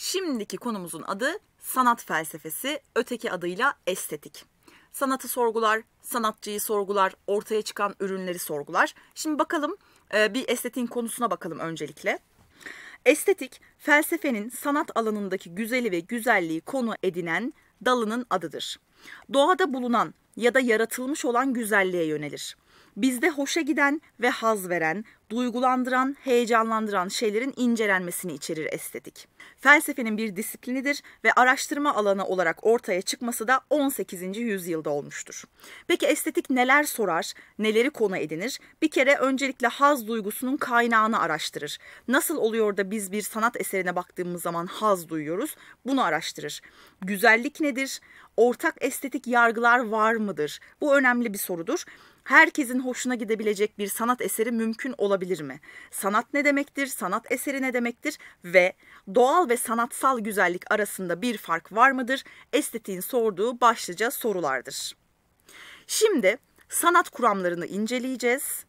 Şimdiki konumuzun adı sanat felsefesi, öteki adıyla estetik. Sanatı sorgular, sanatçıyı sorgular, ortaya çıkan ürünleri sorgular. Şimdi bakalım e, bir estetiğin konusuna bakalım öncelikle. Estetik, felsefenin sanat alanındaki güzeli ve güzelliği konu edinen dalının adıdır. Doğada bulunan ya da yaratılmış olan güzelliğe yönelir bizde hoşa giden ve haz veren, duygulandıran, heyecanlandıran şeylerin incelenmesini içerir estetik. Felsefenin bir disiplinidir ve araştırma alanı olarak ortaya çıkması da 18. yüzyılda olmuştur. Peki estetik neler sorar, neleri konu edinir? Bir kere öncelikle haz duygusunun kaynağını araştırır. Nasıl oluyor da biz bir sanat eserine baktığımız zaman haz duyuyoruz? Bunu araştırır. Güzellik nedir? Ortak estetik yargılar var mıdır? Bu önemli bir sorudur herkesin hoşuna gidebilecek bir sanat eseri mümkün olabilir mi? Sanat ne demektir? Sanat eseri ne demektir? Ve doğal ve sanatsal güzellik arasında bir fark var mıdır? Estetiğin sorduğu başlıca sorulardır. Şimdi sanat kuramlarını inceleyeceğiz.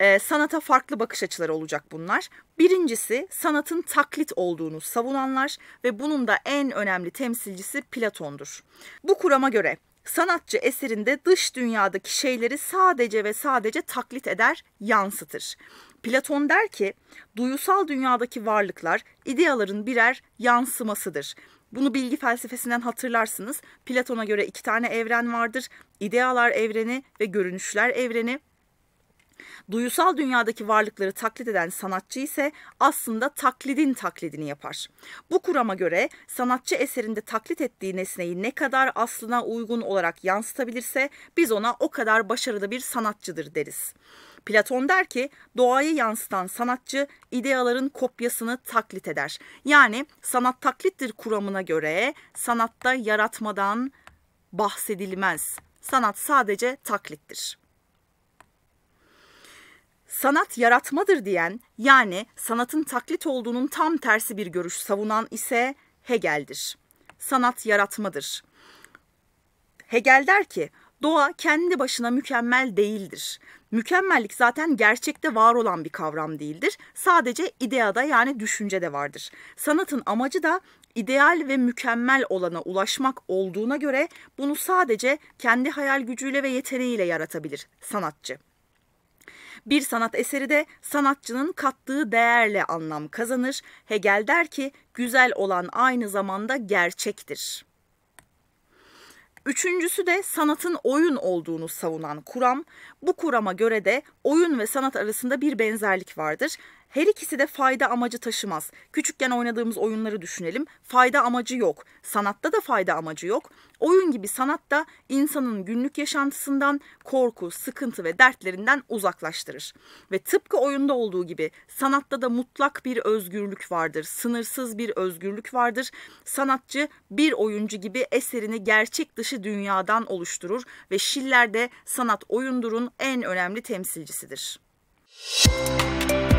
Ee, sanata farklı bakış açıları olacak bunlar. Birincisi sanatın taklit olduğunu savunanlar ve bunun da en önemli temsilcisi Platon'dur. Bu kurama göre sanatçı eserinde dış dünyadaki şeyleri sadece ve sadece taklit eder, yansıtır. Platon der ki, duyusal dünyadaki varlıklar ideaların birer yansımasıdır. Bunu bilgi felsefesinden hatırlarsınız. Platon'a göre iki tane evren vardır. İdealar evreni ve görünüşler evreni. Duyusal dünyadaki varlıkları taklit eden sanatçı ise aslında taklidin taklidini yapar. Bu kurama göre sanatçı eserinde taklit ettiği nesneyi ne kadar aslına uygun olarak yansıtabilirse biz ona o kadar başarılı bir sanatçıdır deriz. Platon der ki doğayı yansıtan sanatçı ideaların kopyasını taklit eder. Yani sanat taklittir kuramına göre sanatta yaratmadan bahsedilmez. Sanat sadece taklittir sanat yaratmadır diyen yani sanatın taklit olduğunun tam tersi bir görüş savunan ise Hegel'dir. Sanat yaratmadır. Hegel der ki doğa kendi başına mükemmel değildir. Mükemmellik zaten gerçekte var olan bir kavram değildir. Sadece ideada yani düşüncede vardır. Sanatın amacı da ideal ve mükemmel olana ulaşmak olduğuna göre bunu sadece kendi hayal gücüyle ve yeteneğiyle yaratabilir sanatçı. Bir sanat eseri de sanatçının kattığı değerle anlam kazanır. Hegel der ki güzel olan aynı zamanda gerçektir. Üçüncüsü de sanatın oyun olduğunu savunan kuram. Bu kurama göre de oyun ve sanat arasında bir benzerlik vardır. Her ikisi de fayda amacı taşımaz. Küçükken oynadığımız oyunları düşünelim. Fayda amacı yok. Sanatta da fayda amacı yok. Oyun gibi sanatta insanın günlük yaşantısından, korku, sıkıntı ve dertlerinden uzaklaştırır. Ve tıpkı oyunda olduğu gibi sanatta da mutlak bir özgürlük vardır. Sınırsız bir özgürlük vardır. Sanatçı bir oyuncu gibi eserini gerçek dışı dünyadan oluşturur ve Şiller de sanat oyundurun en önemli temsilcisidir. Müzik